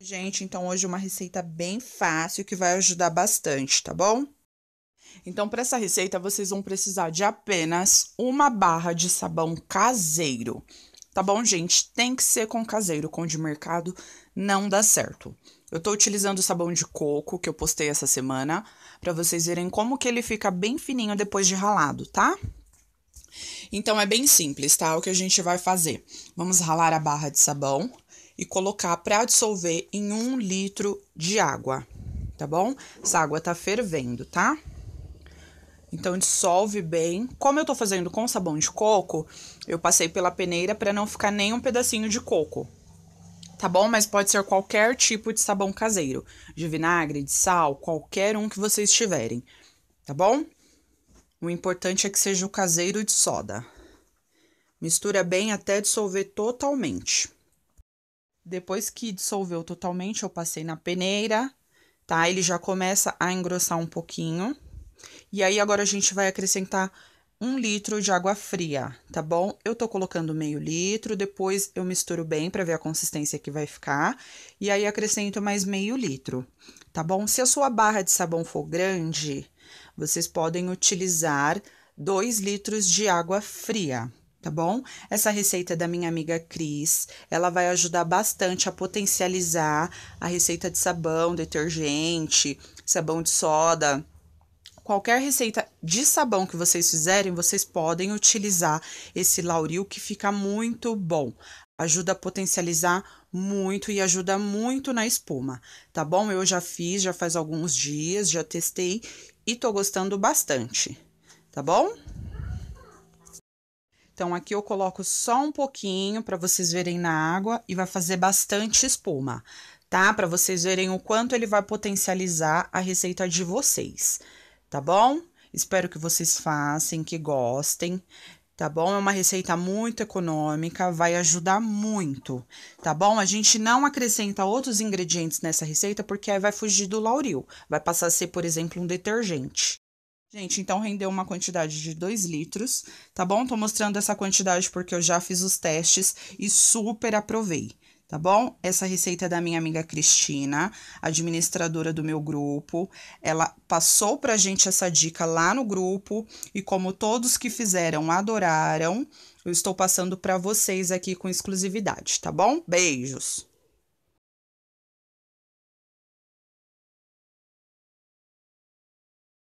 Gente, então hoje uma receita bem fácil que vai ajudar bastante, tá bom? Então, para essa receita, vocês vão precisar de apenas uma barra de sabão caseiro. Tá bom, gente? Tem que ser com caseiro, com de mercado não dá certo. Eu estou utilizando o sabão de coco que eu postei essa semana, para vocês verem como que ele fica bem fininho depois de ralado, tá? Então é bem simples, tá? O que a gente vai fazer? Vamos ralar a barra de sabão e colocar para dissolver em um litro de água, tá bom? Essa água tá fervendo, tá? Então dissolve bem. Como eu tô fazendo com sabão de coco, eu passei pela peneira para não ficar nem um pedacinho de coco. Tá bom? Mas pode ser qualquer tipo de sabão caseiro, de vinagre, de sal, qualquer um que vocês tiverem, tá bom? O importante é que seja o caseiro de soda. Mistura bem até dissolver totalmente. Depois que dissolveu totalmente, eu passei na peneira, tá? Ele já começa a engrossar um pouquinho. E aí agora a gente vai acrescentar um litro de água fria, tá bom? Eu tô colocando meio litro, depois eu misturo bem para ver a consistência que vai ficar, e aí acrescento mais meio litro, tá bom? Se a sua barra de sabão for grande, vocês podem utilizar 2 litros de água fria, tá bom? Essa receita é da minha amiga Cris, ela vai ajudar bastante a potencializar a receita de sabão, detergente, sabão de soda, qualquer receita de sabão que vocês fizerem, vocês podem utilizar esse lauril que fica muito bom. Ajuda a potencializar muito e ajuda muito na espuma, tá bom? Eu já fiz, já faz alguns dias, já testei e tô gostando bastante, tá bom? Então, aqui eu coloco só um pouquinho para vocês verem na água e vai fazer bastante espuma, tá? Para vocês verem o quanto ele vai potencializar a receita de vocês tá bom? Espero que vocês façam, que gostem, tá bom? É uma receita muito econômica, vai ajudar muito, tá bom? A gente não acrescenta outros ingredientes nessa receita porque aí vai fugir do lauril, vai passar a ser, por exemplo, um detergente. Gente, então rendeu uma quantidade de 2 litros, tá bom? Tô mostrando essa quantidade porque eu já fiz os testes e super aprovei tá bom? Essa receita é da minha amiga Cristina, administradora do meu grupo. Ela passou pra gente essa dica lá no grupo e como todos que fizeram adoraram, eu estou passando para vocês aqui com exclusividade, tá bom? Beijos.